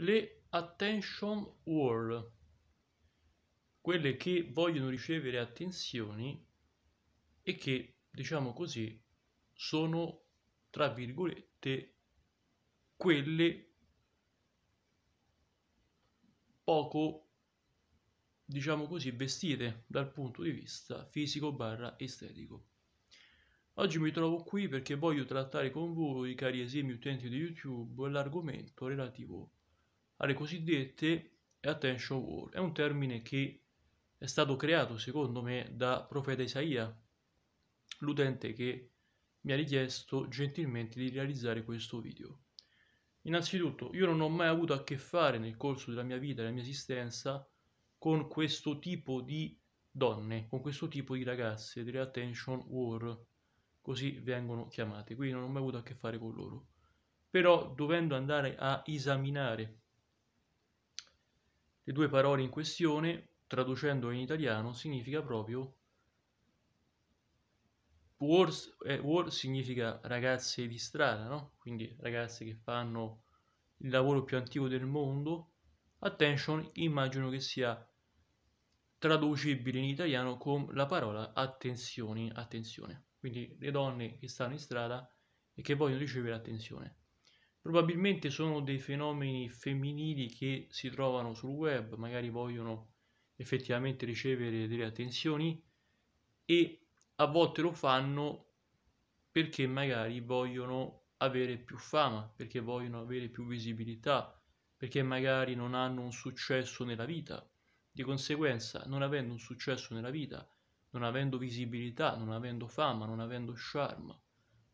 Le attention wall, quelle che vogliono ricevere attenzioni e che, diciamo così, sono, tra virgolette, quelle poco diciamo così, vestite dal punto di vista fisico barra estetico. Oggi mi trovo qui perché voglio trattare con voi, cari esimi utenti di YouTube, l'argomento relativo alle cosiddette attention war. È un termine che è stato creato, secondo me, da profeta Isaia, l'utente che mi ha richiesto gentilmente di realizzare questo video. Innanzitutto, io non ho mai avuto a che fare nel corso della mia vita, della mia esistenza, con questo tipo di donne, con questo tipo di ragazze, delle attention war, così vengono chiamate, quindi non ho mai avuto a che fare con loro. Però, dovendo andare a esaminare le due parole in questione, traducendo in italiano, significa proprio War, eh, war, significa ragazze di strada, no? quindi ragazze che fanno il lavoro più antico del mondo. Attention immagino che sia traducibile in italiano con la parola attenzioni, attenzione. Quindi le donne che stanno in strada e che vogliono ricevere attenzione. Probabilmente sono dei fenomeni femminili che si trovano sul web, magari vogliono effettivamente ricevere delle attenzioni e a volte lo fanno perché magari vogliono avere più fama, perché vogliono avere più visibilità, perché magari non hanno un successo nella vita. Di conseguenza, non avendo un successo nella vita, non avendo visibilità, non avendo fama, non avendo charme,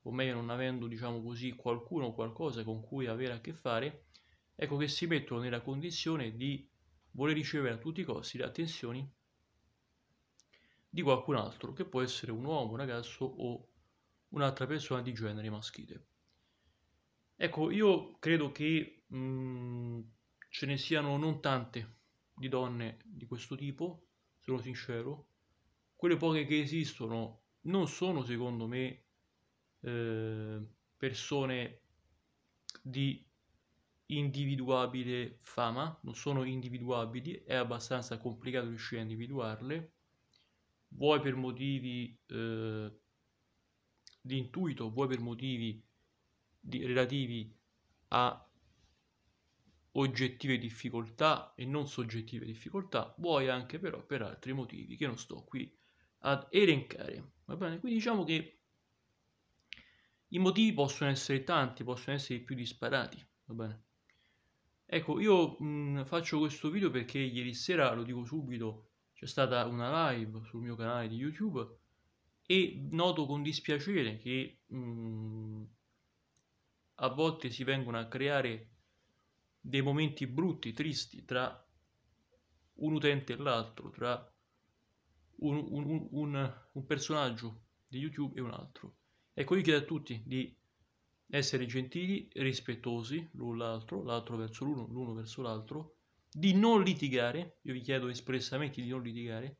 o meglio non avendo diciamo così qualcuno o qualcosa con cui avere a che fare, ecco che si mettono nella condizione di voler ricevere a tutti i costi le attenzioni di qualcun altro, che può essere un uomo, un ragazzo o un'altra persona di genere maschile. Ecco, io credo che mh, mm, ce ne siano non tante di donne di questo tipo, sono sincero. Quelle poche che esistono non sono, secondo me, eh, persone di individuabile fama, non sono individuabili, è abbastanza complicato riuscire a individuarle, vuoi per motivi eh, di intuito, vuoi per motivi di, relativi a oggettive difficoltà e non soggettive difficoltà, vuoi anche però per altri motivi che non sto qui ad elencare. Va bene? Quindi diciamo che i motivi possono essere tanti, possono essere i più disparati, va bene? Ecco, io mh, faccio questo video perché ieri sera, lo dico subito, c'è stata una live sul mio canale di YouTube e noto con dispiacere che mh, a volte si vengono a creare dei momenti brutti, tristi tra un utente e l'altro, tra un, un, un, un personaggio di YouTube e un altro. Ecco, io chiedo a tutti di essere gentili, rispettosi l'un l'altro, l'altro verso l'uno, l'uno verso l'altro, di non litigare, io vi chiedo espressamente di non litigare,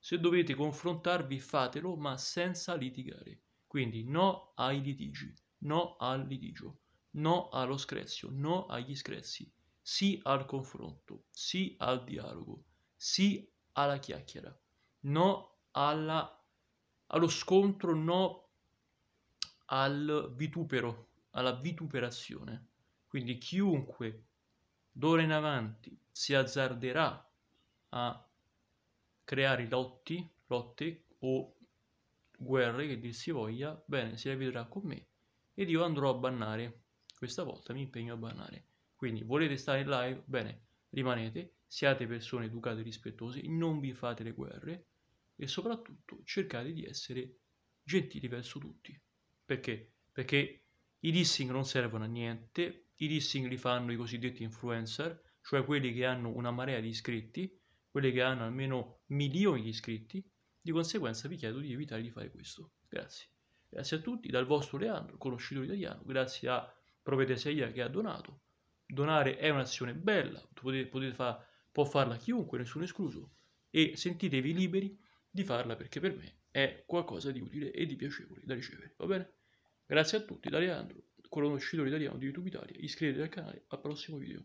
se dovete confrontarvi fatelo ma senza litigare, quindi no ai litigi, no al litigio, no allo screzio, no agli screzi, sì al confronto, sì al dialogo, sì alla chiacchiera, no alla, allo scontro, no al vitupero, alla vituperazione. Quindi chiunque d'ora in avanti si azzarderà a creare lotti, lotte o guerre che dir si voglia, bene, si avvederà con me ed io andrò a bannare. Questa volta mi impegno a bannare. Quindi volete stare in live? Bene, rimanete, siate persone educate e rispettose, non vi fate le guerre e soprattutto cercate di essere gentili verso tutti. Perché? Perché i dissing non servono a niente, i dissing li fanno i cosiddetti influencer, cioè quelli che hanno una marea di iscritti, quelli che hanno almeno milioni di iscritti, di conseguenza vi chiedo di evitare di fare questo. Grazie. Grazie a tutti, dal vostro Leandro, conosciuto italiano, grazie a Provete Seia che ha donato. Donare è un'azione bella, potete, potete fa, può farla chiunque, nessuno escluso, e sentitevi liberi di farla perché per me è qualcosa di utile e di piacevole da ricevere, va bene? Grazie a tutti da Leandro, conoscitore italiano di YouTube Italia, iscrivetevi al canale, al prossimo video.